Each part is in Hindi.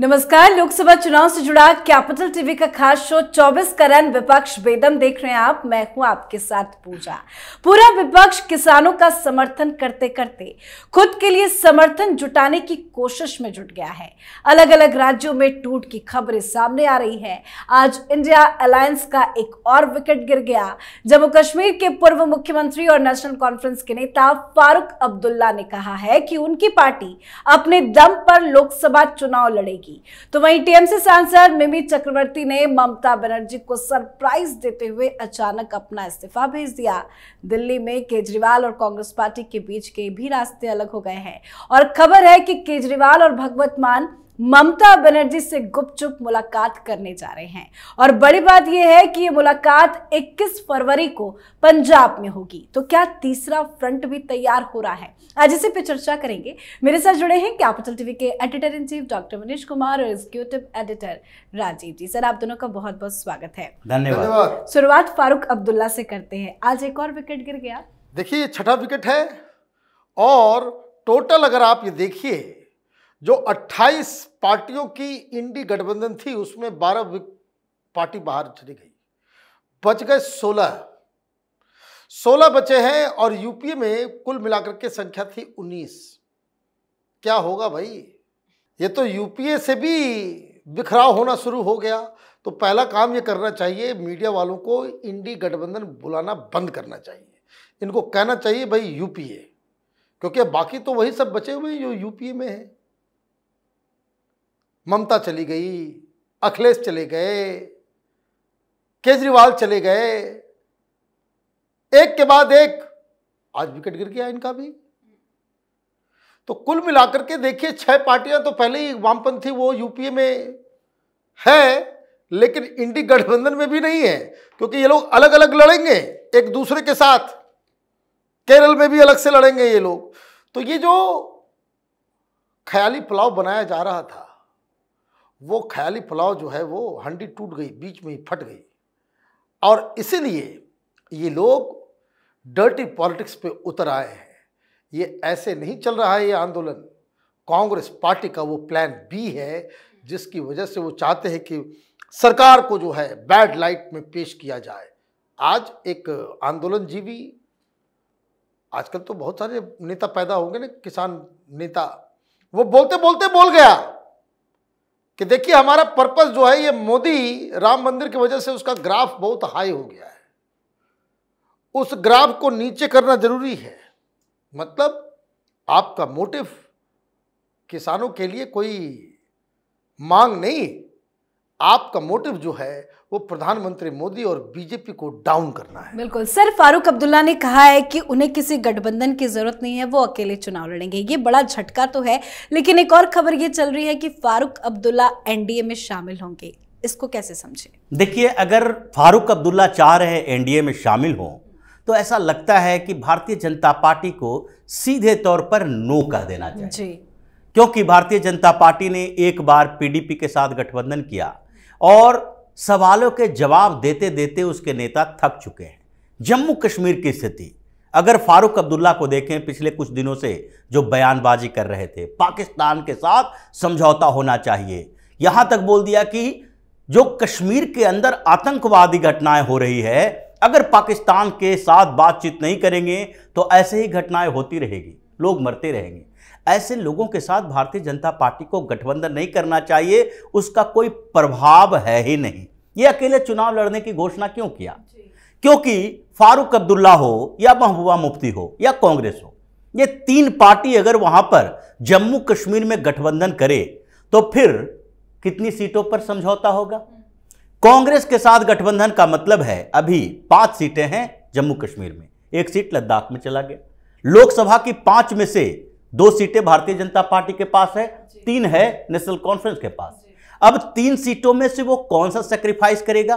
नमस्कार लोकसभा चुनाव से जुड़ा कैपिटल टीवी का खास शो 24 करण विपक्ष बेदम देख रहे हैं आप मैं हूं आपके साथ पूजा पूरा विपक्ष किसानों का समर्थन करते करते खुद के लिए समर्थन जुटाने की कोशिश में जुट गया है अलग अलग राज्यों में टूट की खबरें सामने आ रही है आज इंडिया अलायंस का एक और विकेट गिर गया जम्मू कश्मीर के पूर्व मुख्यमंत्री और नेशनल कॉन्फ्रेंस के नेता फारूक अब्दुल्ला ने कहा है कि उनकी पार्टी अपने दम पर लोकसभा चुनाव लड़ेगी रहेगी तो वहीं टीएमसी सांसद मिमी चक्रवर्ती ने ममता बनर्जी को सरप्राइज देते हुए अचानक अपना इस्तीफा भेज दिया दिल्ली में केजरीवाल और कांग्रेस पार्टी के बीच के भी रास्ते अलग हो गए हैं और खबर है कि केजरीवाल और भगवत मान ममता बनर्जी से गुपचुप मुलाकात करने जा रहे हैं और बड़ी बात यह है कि ये मुलाकात 21 फरवरी को पंजाब में होगी तो क्या तीसरा फ्रंट भी तैयार हो रहा है आज इसी पे चर्चा करेंगे मेरे साथ जुड़े हैं कैपिटल टीवी के editor in chief doctor Manish Kumar और executive editor Rajeev ji sir आप दोनों का बहुत बहुत स्वागत है धन्यवाद शुरुआत फारूक अब्दुल्ला से करते हैं आज एक और विकेट गिर गया देखिए छठा विकेट है और टोटल अगर आप ये देखिए जो 28 पार्टियों की इंडी गठबंधन थी उसमें 12 पार्टी बाहर चली गई बच गए 16 16 बचे हैं और यूपीए में कुल मिलाकर के संख्या थी 19 क्या होगा भाई ये तो यूपीए से भी बिखराव होना शुरू हो गया तो पहला काम ये करना चाहिए मीडिया वालों को इंडी गठबंधन बुलाना बंद करना चाहिए इनको कहना चाहिए भाई यूपीए क्योंकि बाकी तो वही सब बचे हुए हैं जो यूपीए में है ममता चली गई अखिलेश चले गए केजरीवाल चले गए एक के बाद एक आज विकेट गिर गया इनका भी तो कुल मिलाकर के देखिए छह पार्टियां तो पहले ही वामपंथी वो यूपीए में है लेकिन इंडी गठबंधन में भी नहीं है क्योंकि ये लोग अलग अलग लड़ेंगे एक दूसरे के साथ केरल में भी अलग से लड़ेंगे ये लोग तो ये जो ख्याली पुलाव बनाया जा रहा था वो ख्याली पुलाव जो है वो हंडी टूट गई बीच में ही फट गई और इसीलिए ये लोग डर्टी पॉलिटिक्स पे उतर आए हैं ये ऐसे नहीं चल रहा है ये आंदोलन कांग्रेस पार्टी का वो प्लान बी है जिसकी वजह से वो चाहते हैं कि सरकार को जो है बैड लाइट में पेश किया जाए आज एक आंदोलन जीवी आजकल तो बहुत सारे नेता पैदा होंगे ना किसान नेता वो बोलते बोलते बोल गया कि देखिए हमारा पर्पस जो है ये मोदी राम मंदिर की वजह से उसका ग्राफ बहुत हाई हो गया है उस ग्राफ को नीचे करना जरूरी है मतलब आपका मोटिव किसानों के लिए कोई मांग नहीं आपका मोटिव जो है वो प्रधानमंत्री मोदी और बीजेपी को डाउन करना है बिल्कुल सर फारूक अब्दुल्ला ने कहा है कि उन्हें किसी गठबंधन की जरूरत नहीं है वो अकेले चुनाव लड़ेंगे ये बड़ा झटका तो है लेकिन एक और खबर ये चल रही है कि फारूक अब्दुल्ला एनडीए में शामिल होंगे इसको कैसे समझे देखिए अगर फारूक अब्दुल्ला चाह रहे एनडीए में शामिल हों तो ऐसा लगता है कि भारतीय जनता पार्टी को सीधे तौर पर नो कह देना चाहिए क्योंकि भारतीय जनता पार्टी ने एक बार पीडीपी के साथ गठबंधन किया और सवालों के जवाब देते देते उसके नेता थक चुके हैं जम्मू कश्मीर की स्थिति अगर फारूक अब्दुल्ला को देखें पिछले कुछ दिनों से जो बयानबाजी कर रहे थे पाकिस्तान के साथ समझौता होना चाहिए यहां तक बोल दिया कि जो कश्मीर के अंदर आतंकवादी घटनाएं हो रही है अगर पाकिस्तान के साथ बातचीत नहीं करेंगे तो ऐसे ही घटनाएं होती रहेगी लोग मरते रहेंगे ऐसे लोगों के साथ भारतीय जनता पार्टी को गठबंधन नहीं करना चाहिए उसका कोई प्रभाव है ही नहीं ये अकेले चुनाव लड़ने की घोषणा क्यों किया क्योंकि फारूक अब्दुल्ला हो या महबूबा मुफ्ती हो या कांग्रेस हो ये तीन पार्टी अगर वहां पर जम्मू कश्मीर में गठबंधन करे तो फिर कितनी सीटों पर समझौता होगा कांग्रेस के साथ गठबंधन का मतलब है अभी पांच सीटें हैं जम्मू कश्मीर में एक सीट लद्दाख में चला गया लोकसभा की पांच में से दो सीटें भारतीय जनता पार्टी के पास है तीन है नेशनल कॉन्फ्रेंस के पास अब तीन सीटों में से वो कौन सा सेक्रीफाइस करेगा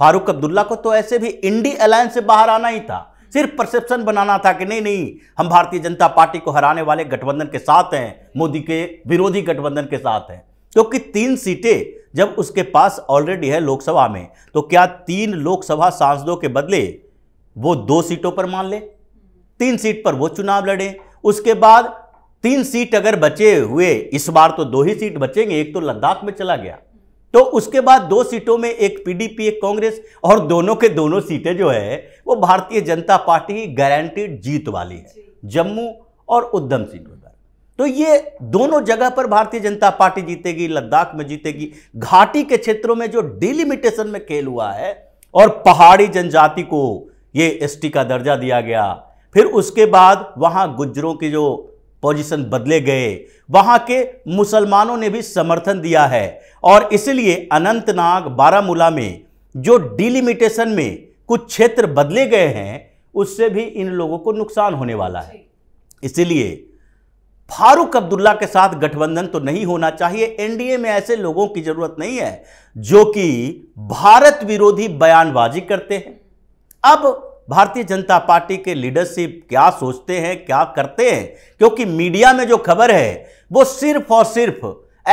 फारूक अब्दुल्ला को तो ऐसे भी इंडी अलायंस से बाहर आना ही था सिर्फ परसेप्शन बनाना था कि नहीं नहीं हम भारतीय जनता पार्टी को हराने वाले गठबंधन के साथ हैं मोदी के विरोधी गठबंधन के साथ हैं क्योंकि तो तीन सीटें जब उसके पास ऑलरेडी है लोकसभा में तो क्या तीन लोकसभा सांसदों के बदले वो दो सीटों पर मान ले तीन सीट पर वो चुनाव लड़े उसके बाद तीन सीट अगर बचे हुए इस बार तो दो ही सीट बचेंगे एक तो लद्दाख में चला गया तो उसके बाद दो सीटों में एक पीडीपी एक कांग्रेस और दोनों के दोनों सीटें जो है वो भारतीय जनता पार्टी गारंटीड जीत वाली है जम्मू और उद्धम सिंह तो ये दोनों जगह पर भारतीय जनता पार्टी जीतेगी लद्दाख में जीतेगी घाटी के क्षेत्रों में जो डिलिमिटेशन में खेल हुआ है और पहाड़ी जनजाति को ये एसटी का दर्जा दिया गया फिर उसके बाद वहां गुजरों की जो पोजीशन बदले गए वहां के मुसलमानों ने भी समर्थन दिया है और इसलिए अनंतनाग बारामूला में जो डिलिमिटेशन में कुछ क्षेत्र बदले गए हैं उससे भी इन लोगों को नुकसान होने वाला है इसलिए फारूक अब्दुल्ला के साथ गठबंधन तो नहीं होना चाहिए एनडीए में ऐसे लोगों की जरूरत नहीं है जो कि भारत विरोधी बयानबाजी करते हैं अब भारतीय जनता पार्टी के लीडरशिप क्या सोचते हैं क्या करते हैं क्योंकि मीडिया में जो खबर है वो सिर्फ और सिर्फ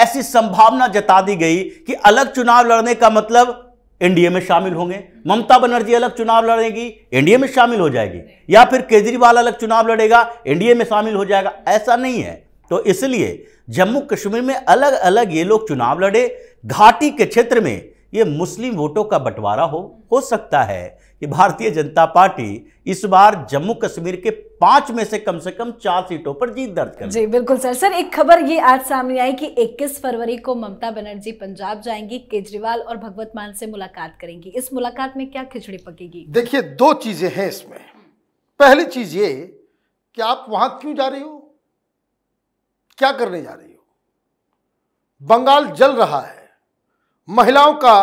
ऐसी संभावना जता दी गई कि अलग चुनाव लड़ने का मतलब एनडीए में शामिल होंगे ममता बनर्जी अलग चुनाव लड़ेगी एनडीए में शामिल हो जाएगी या फिर केजरीवाल अलग चुनाव लड़ेगा एनडीए में शामिल हो जाएगा ऐसा नहीं है तो इसलिए जम्मू कश्मीर में अलग अलग ये लोग चुनाव लड़े घाटी के क्षेत्र में ये मुस्लिम वोटों का बंटवारा हो हो सकता है कि भारतीय जनता पार्टी इस बार जम्मू कश्मीर के पांच में से कम से कम चार सीटों पर जीत दर्ज कर जी बिल्कुल सर सर एक खबर ये आज सामने आई कि 21 फरवरी को ममता बनर्जी पंजाब जाएंगी केजरीवाल और भगवत मान से मुलाकात करेंगी इस मुलाकात में क्या खिचड़ी पकेगी देखिए दो चीजें हैं इसमें पहली चीज ये कि आप वहां क्यों जा रही हो क्या करने जा रही हो बंगाल जल रहा है महिलाओं का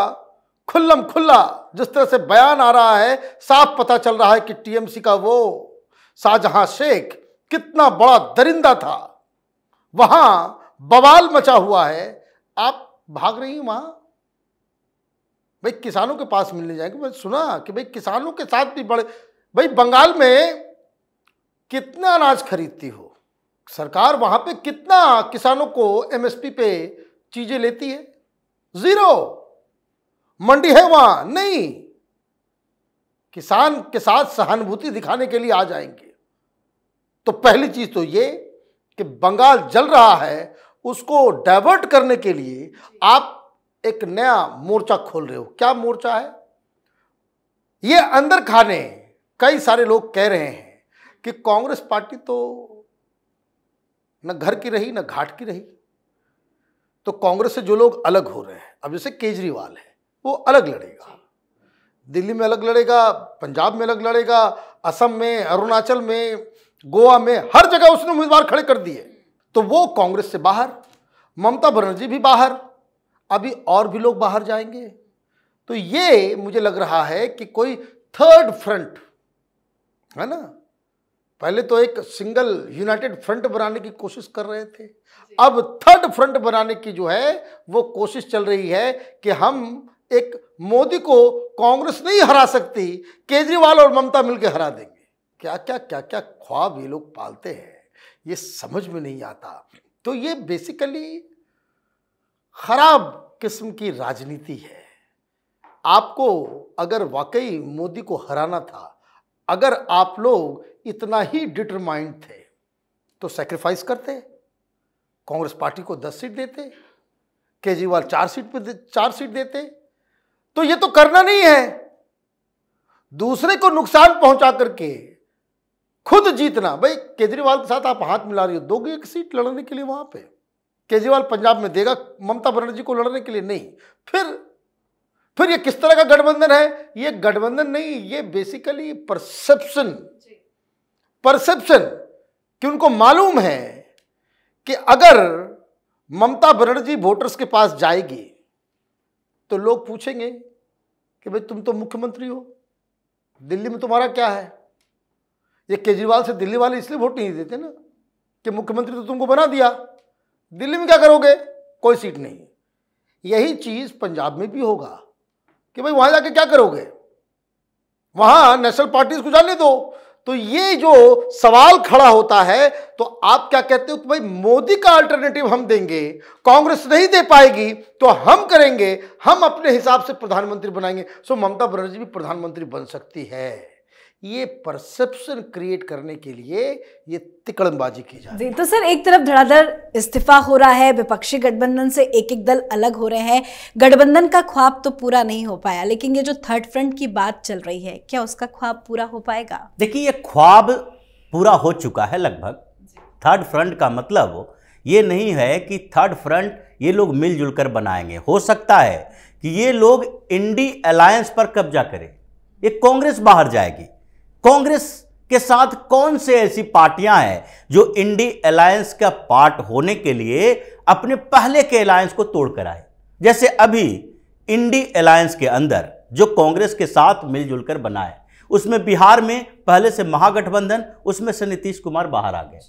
खुल्लम खुल्ला जिस तरह से बयान आ रहा है साफ पता चल रहा है कि टीएमसी का वो शाहजहां शेख कितना बड़ा दरिंदा था वहां बवाल मचा हुआ है आप भाग रही हैं वहां भाई किसानों के पास मिलने जाएंगे मैं सुना कि भाई किसानों के साथ भी बड़े भाई बंगाल में कितना अनाज खरीदती हो सरकार वहां पे कितना किसानों को एमएसपी पे चीजें लेती है जीरो मंडी है वहां नहीं किसान के साथ सहानुभूति दिखाने के लिए आ जाएंगे तो पहली चीज तो ये कि बंगाल जल रहा है उसको डाइवर्ट करने के लिए आप एक नया मोर्चा खोल रहे हो क्या मोर्चा है ये अंदर खाने कई सारे लोग कह रहे हैं कि कांग्रेस पार्टी तो न घर की रही न घाट की रही तो कांग्रेस से जो लोग अलग हो रहे हैं अब जैसे केजरीवाल है वो अलग लड़ेगा दिल्ली में अलग लड़ेगा पंजाब में अलग लड़ेगा असम में अरुणाचल में गोवा में हर जगह उसने उम्मीदवार खड़े कर दिए तो वो कांग्रेस से बाहर ममता बनर्जी भी बाहर अभी और भी लोग बाहर जाएंगे तो ये मुझे लग रहा है कि कोई थर्ड फ्रंट है ना पहले तो एक सिंगल यूनाइटेड फ्रंट बनाने की कोशिश कर रहे थे अब थर्ड फ्रंट बनाने की जो है वो कोशिश चल रही है कि हम एक मोदी को कांग्रेस नहीं हरा सकती केजरीवाल और ममता मिलकर हरा देंगे क्या क्या क्या क्या ख्वाब ये लोग पालते हैं ये समझ में नहीं आता तो ये बेसिकली खराब किस्म की राजनीति है आपको अगर वाकई मोदी को हराना था अगर आप लोग इतना ही डिटरमाइंड थे तो सेक्रीफाइस करते कांग्रेस पार्टी को दस सीट देते केजरीवाल चार सीट पर चार सीट देते तो ये तो करना नहीं है दूसरे को नुकसान पहुंचा करके खुद जीतना भाई केजरीवाल के साथ आप हाथ मिला रही हो दोगे एक सीट लड़ने के लिए वहां पे केजरीवाल पंजाब में देगा ममता बनर्जी को लड़ने के लिए नहीं फिर फिर ये किस तरह का गठबंधन है ये गठबंधन नहीं ये बेसिकली परसेप्शन परसेप्शन कि उनको मालूम है कि अगर ममता बनर्जी वोटर्स के पास जाएगी तो लोग पूछेंगे कि भाई तुम तो मुख्यमंत्री हो दिल्ली में तुम्हारा क्या है ये केजरीवाल से दिल्ली वाले इसलिए वोट नहीं देते ना कि मुख्यमंत्री तो तुमको बना दिया दिल्ली में क्या करोगे कोई सीट नहीं यही चीज़ पंजाब में भी होगा कि भाई वहां जाके क्या करोगे वहां नेशनल पार्टीज को जाने दो तो ये जो सवाल खड़ा होता है तो आप क्या कहते हो कि भाई मोदी का अल्टरनेटिव हम देंगे कांग्रेस नहीं दे पाएगी तो हम करेंगे हम अपने हिसाब से प्रधानमंत्री बनाएंगे सो ममता बनर्जी भी प्रधानमंत्री बन सकती है ये परसेप्शन क्रिएट करने के लिए ये तिकड़मबाजी की जा रही है तो सर एक तरफ धड़ाधड़ इस्तीफा हो रहा है विपक्षी गठबंधन से एक एक दल अलग हो रहे हैं गठबंधन का ख्वाब तो पूरा नहीं हो पाया लेकिन ये जो थर्ड फ्रंट की बात चल रही है क्या उसका ख्वाब पूरा हो पाएगा देखिए ये ख्वाब पूरा हो चुका है लगभग थर्ड फ्रंट का मतलब ये नहीं है कि थर्ड फ्रंट ये लोग मिलजुल कर बनाएंगे हो सकता है कि ये लोग इंडी अलायंस पर कब्जा करें ये कांग्रेस बाहर जाएगी कांग्रेस के साथ कौन से ऐसी पार्टियां हैं जो इंडी अलायंस का पार्ट होने के लिए अपने पहले के अलायंस को तोड़कर आए जैसे अभी इंडी अलायंस के अंदर जो कांग्रेस के साथ मिलजुल कर बनाए उसमें बिहार में पहले से महागठबंधन उसमें से नीतीश कुमार बाहर आ गए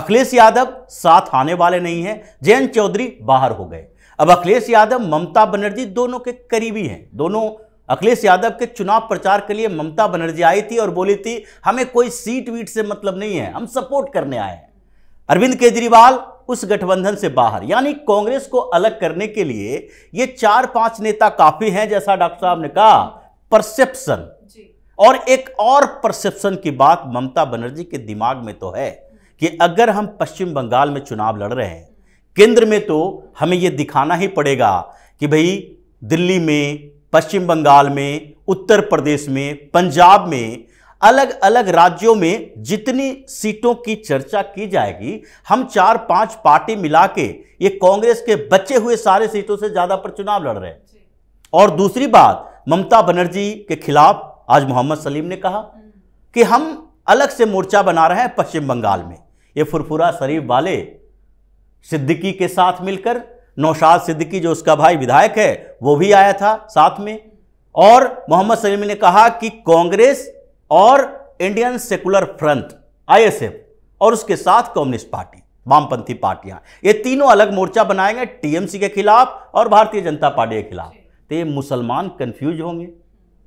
अखिलेश यादव साथ आने वाले नहीं हैं जयंत चौधरी बाहर हो गए अब अखिलेश यादव ममता बनर्जी दोनों के करीबी हैं दोनों अखिलेश यादव के चुनाव प्रचार के लिए ममता बनर्जी आई थी और बोली थी हमें कोई सीट वीट से मतलब नहीं है हम सपोर्ट करने आए हैं अरविंद केजरीवाल उस गठबंधन से बाहर यानी कांग्रेस को अलग करने के लिए ये चार पांच नेता काफी हैं जैसा डॉक्टर साहब ने कहा परसेप्शन और एक और परसेप्शन की बात ममता बनर्जी के दिमाग में तो है कि अगर हम पश्चिम बंगाल में चुनाव लड़ रहे हैं केंद्र में तो हमें यह दिखाना ही पड़ेगा कि भाई दिल्ली में पश्चिम बंगाल में उत्तर प्रदेश में पंजाब में अलग अलग राज्यों में जितनी सीटों की चर्चा की जाएगी हम चार पांच पार्टी मिला के ये कांग्रेस के बचे हुए सारे सीटों से ज़्यादा पर चुनाव लड़ रहे हैं और दूसरी बात ममता बनर्जी के खिलाफ आज मोहम्मद सलीम ने कहा कि हम अलग से मोर्चा बना रहे हैं पश्चिम बंगाल में ये फुरफुरा शरीफ वाले सिद्दीकी के साथ मिलकर नौशाद सिद्दीकी जो उसका भाई विधायक है वो भी आया था साथ में और मोहम्मद सलीम ने कहा कि कांग्रेस और इंडियन सेकुलर फ्रंट आईएसएफ और उसके साथ कम्युनिस्ट पार्टी वामपंथी पार्टियां ये तीनों अलग मोर्चा बनाएंगे टीएमसी के खिलाफ और भारतीय जनता पार्टी के खिलाफ तो ये मुसलमान कंफ्यूज होंगे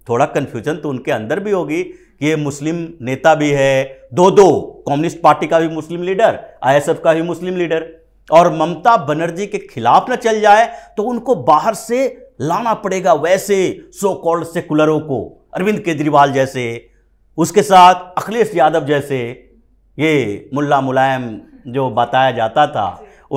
थोड़ा कन्फ्यूजन तो उनके अंदर भी होगी कि ये मुस्लिम नेता भी है दो दो कम्युनिस्ट पार्टी का भी मुस्लिम लीडर आईएसएफ का भी मुस्लिम लीडर और ममता बनर्जी के खिलाफ ना चल जाए तो उनको बाहर से लाना पड़ेगा वैसे सो कॉल्ड सेकुलरों को अरविंद केजरीवाल जैसे उसके साथ अखिलेश यादव जैसे ये मुल्ला मुलायम जो बताया जाता था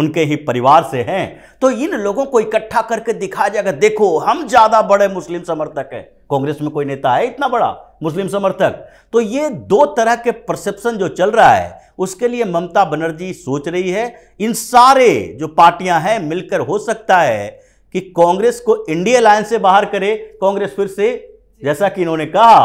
उनके ही परिवार से हैं तो इन लोगों को इकट्ठा करके दिखाया जाएगा देखो हम ज़्यादा बड़े मुस्लिम समर्थक हैं कांग्रेस में कोई नेता है इतना बड़ा मुस्लिम समर्थक तो ये दो तरह के परसेप्शन जो चल रहा है उसके लिए ममता बनर्जी सोच रही है इन सारे जो पार्टियां हैं मिलकर हो सकता है कि कांग्रेस को इंडिया अलायंस से बाहर करे कांग्रेस फिर से जैसा कि इन्होंने कहा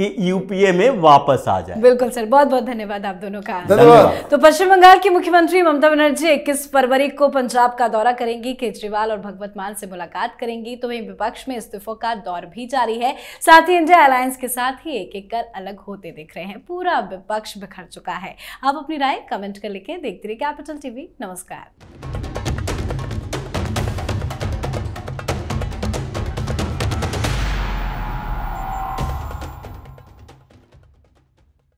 कि यूपीए में वापस आ जाए बिल्कुल सर बहुत बहुत धन्यवाद आप दोनों का धन्यवाद तो पश्चिम बंगाल की मुख्यमंत्री ममता बनर्जी इक्कीस फरवरी को पंजाब का दौरा करेंगी केजरीवाल और भगवत मान से मुलाकात करेंगी तो वही विपक्ष में इस्तीफों का दौर भी जारी है साथ ही इंडिया अलायंस के साथ ही एक एक कर अलग होते दिख रहे हैं पूरा विपक्ष बिखर चुका है आप अपनी राय कमेंट कर लिखे देखते रहिए कैपिटल टीवी नमस्कार